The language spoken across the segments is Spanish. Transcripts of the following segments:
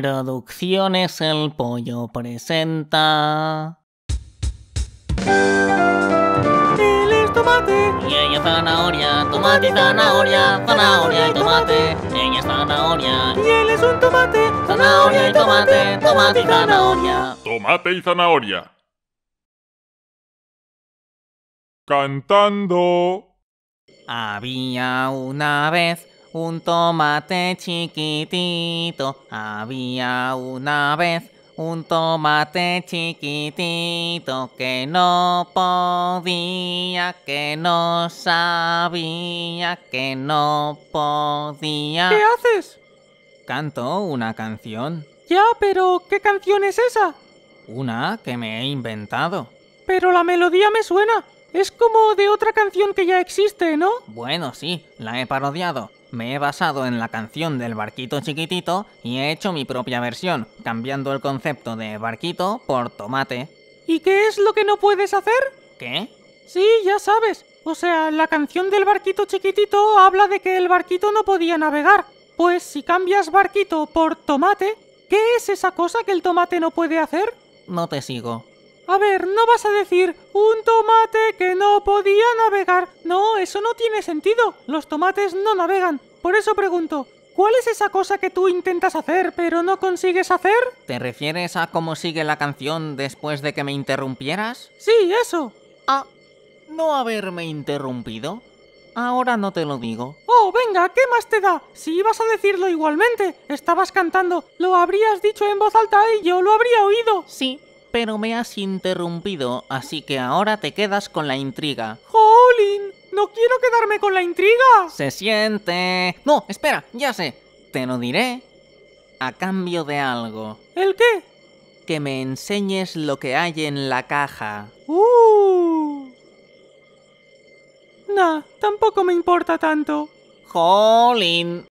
Producciones El Pollo presenta. Él es tomate. Y ella zanahoria. Tomate y zanahoria. Zanahoria y tomate. Ella es zanahoria. Y él es un tomate. Zanahoria y tomate. Tomate y zanahoria. Tomate y zanahoria. Cantando. Había una vez un tomate chiquitito. Había una vez un tomate chiquitito que no podía, que no sabía, que no podía. ¿Qué haces? Canto una canción. Ya, pero ¿qué canción es esa? Una que me he inventado. Pero la melodía me suena. Es como de otra canción que ya existe, ¿no? Bueno, sí, la he parodiado. Me he basado en la canción del barquito chiquitito y he hecho mi propia versión, cambiando el concepto de barquito por tomate. ¿Y qué es lo que no puedes hacer? ¿Qué? Sí, ya sabes. O sea, la canción del barquito chiquitito habla de que el barquito no podía navegar. Pues si cambias barquito por tomate, ¿qué es esa cosa que el tomate no puede hacer? No te sigo. A ver, no vas a decir un tomate que no podía navegar. No, eso no tiene sentido. Los tomates no navegan. Por eso pregunto, ¿cuál es esa cosa que tú intentas hacer pero no consigues hacer? ¿Te refieres a cómo sigue la canción después de que me interrumpieras? Sí, eso. A no haberme interrumpido. Ahora no te lo digo. Oh, venga, ¿qué más te da? Si ibas a decirlo igualmente, estabas cantando, lo habrías dicho en voz alta y yo lo habría oído. Sí, pero me has interrumpido, así que ahora te quedas con la intriga. ¡Jolín! ¡No quiero quedarme con la intriga! Se siente... No, espera, ya sé. Te lo diré a cambio de algo. ¿El qué? Que me enseñes lo que hay en la caja. ¡Uh! Nah, tampoco me importa tanto. ¡Jolín!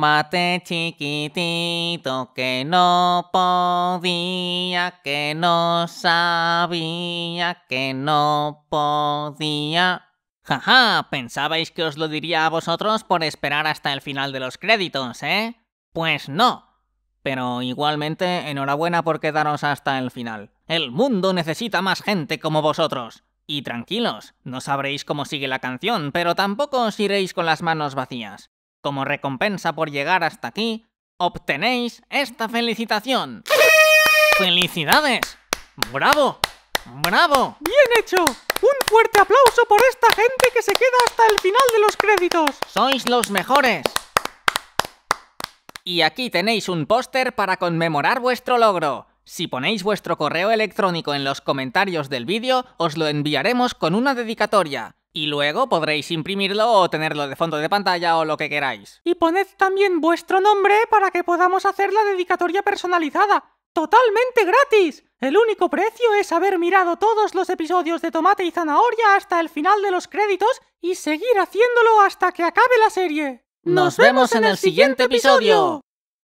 tomate chiquitito que no podía, que no sabía, que no podía. Jaja, pensabais que os lo diría a vosotros por esperar hasta el final de los créditos, ¿eh? Pues no. Pero igualmente, enhorabuena por quedaros hasta el final. El mundo necesita más gente como vosotros. Y tranquilos, no sabréis cómo sigue la canción, pero tampoco os iréis con las manos vacías. Como recompensa por llegar hasta aquí, obtenéis esta felicitación. ¡Felicidades! ¡Bravo! ¡Bravo! ¡Bien hecho! Un fuerte aplauso por esta gente que se queda hasta el final de los créditos. ¡Sois los mejores! Y aquí tenéis un póster para conmemorar vuestro logro. Si ponéis vuestro correo electrónico en los comentarios del vídeo, os lo enviaremos con una dedicatoria. Y luego podréis imprimirlo o tenerlo de fondo de pantalla o lo que queráis. Y poned también vuestro nombre para que podamos hacer la dedicatoria personalizada. ¡Totalmente gratis! El único precio es haber mirado todos los episodios de Tomate y Zanahoria hasta el final de los créditos y seguir haciéndolo hasta que acabe la serie. Nos, vemos en el siguiente episodio.